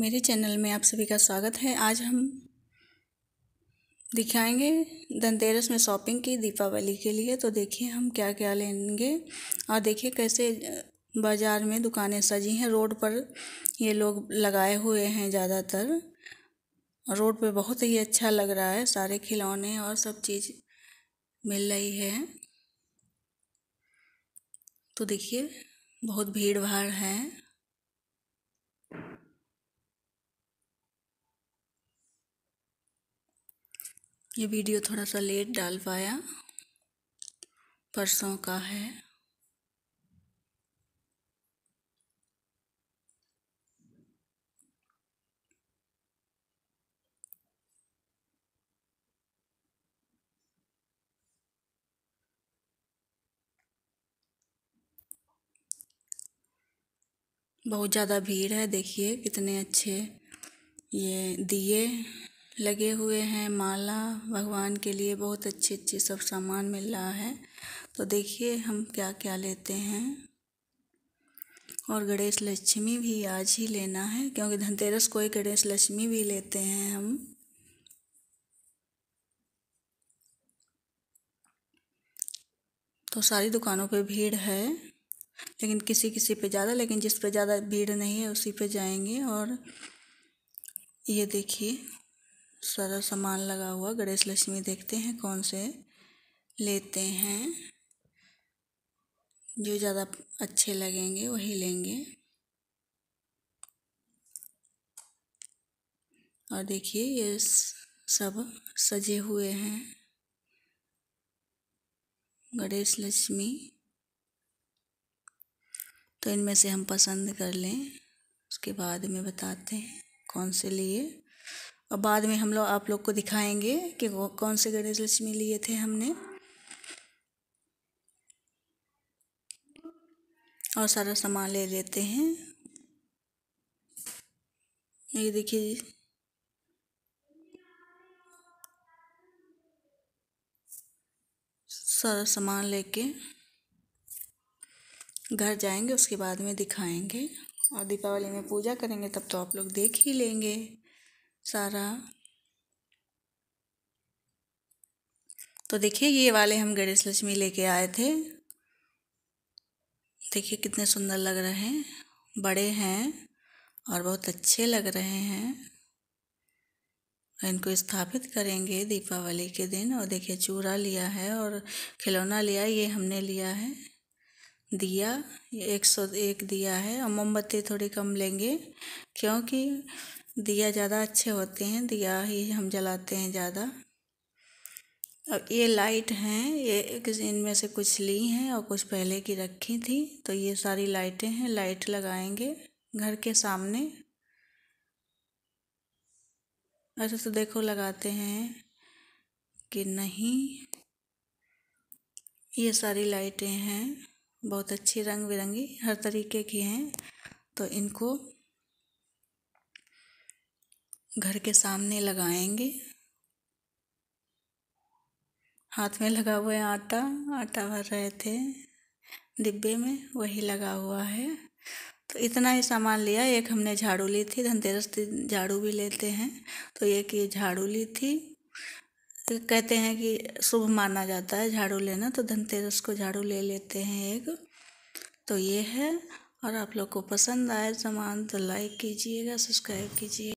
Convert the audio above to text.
मेरे चैनल में आप सभी का स्वागत है आज हम दिखाएंगे धनतेरस में शॉपिंग की दीपावली के लिए तो देखिए हम क्या क्या लेंगे और देखिए कैसे बाज़ार में दुकानें सजी हैं रोड पर ये लोग लगाए हुए हैं ज़्यादातर रोड पे बहुत ही अच्छा लग रहा है सारे खिलौने और सब चीज़ मिल रही है तो देखिए बहुत भीड़ भाड़ है ये वीडियो थोड़ा सा लेट डाल पाया परसों का है बहुत ज़्यादा भीड़ है देखिए कितने अच्छे ये दिए लगे हुए हैं माला भगवान के लिए बहुत अच्छे अच्छे सब सामान मिल रहा है तो देखिए हम क्या क्या लेते हैं और गणेश लक्ष्मी भी आज ही लेना है क्योंकि धनतेरस को ही गणेश लक्ष्मी भी लेते हैं हम तो सारी दुकानों पे भीड़ है लेकिन किसी किसी पे ज़्यादा लेकिन जिस पे ज़्यादा भीड़ नहीं है उसी पे जाएंगे और ये देखिए सारा सामान लगा हुआ गणेश लक्ष्मी देखते हैं कौन से लेते हैं जो ज़्यादा अच्छे लगेंगे वही लेंगे और देखिए ये सब सजे हुए हैं गणेश लक्ष्मी तो इनमें से हम पसंद कर लें उसके बाद में बताते हैं कौन से लिए और बाद में हम लोग आप लोग को दिखाएंगे कि कौन से गणेश लक्ष्मी लिए थे हमने और सारा सामान ले लेते हैं ये देखिए सारा सामान लेके घर जाएंगे उसके बाद में दिखाएंगे और दीपावली में पूजा करेंगे तब तो आप लोग देख ही लेंगे सारा तो देखिए ये वाले हम गणेश लक्ष्मी लेके आए थे देखिए कितने सुंदर लग रहे हैं बड़े हैं और बहुत अच्छे लग रहे हैं इनको स्थापित करेंगे दीपावली के दिन और देखिए चूरा लिया है और खिलौना लिया ये हमने लिया है दिया ये एक सौ एक दिया है और मोमबत्ती थोड़ी कम लेंगे क्योंकि दिया ज़्यादा अच्छे होते हैं दिया ही हम जलाते हैं ज़्यादा अब ये लाइट हैं ये इनमें से कुछ ली हैं और कुछ पहले की रखी थी तो ये सारी लाइटें हैं लाइट लगाएंगे घर के सामने अच्छा तो देखो लगाते हैं कि नहीं ये सारी लाइटें हैं बहुत अच्छी रंग बिरंगी हर तरीके की हैं तो इनको घर के सामने लगाएंगे हाथ में लगा हुआ है आटा आटा भर रहे थे डिब्बे में वही लगा हुआ है तो इतना ही सामान लिया एक हमने झाड़ू ली थी धनतेरस झाड़ू भी लेते हैं तो एक ये झाड़ू ली थी तो कहते हैं कि शुभ माना जाता है झाड़ू लेना तो धनतेरस को झाड़ू ले लेते हैं एक तो ये है और आप लोग को पसंद आए सामान तो लाइक कीजिएगा सब्सक्राइब कीजिए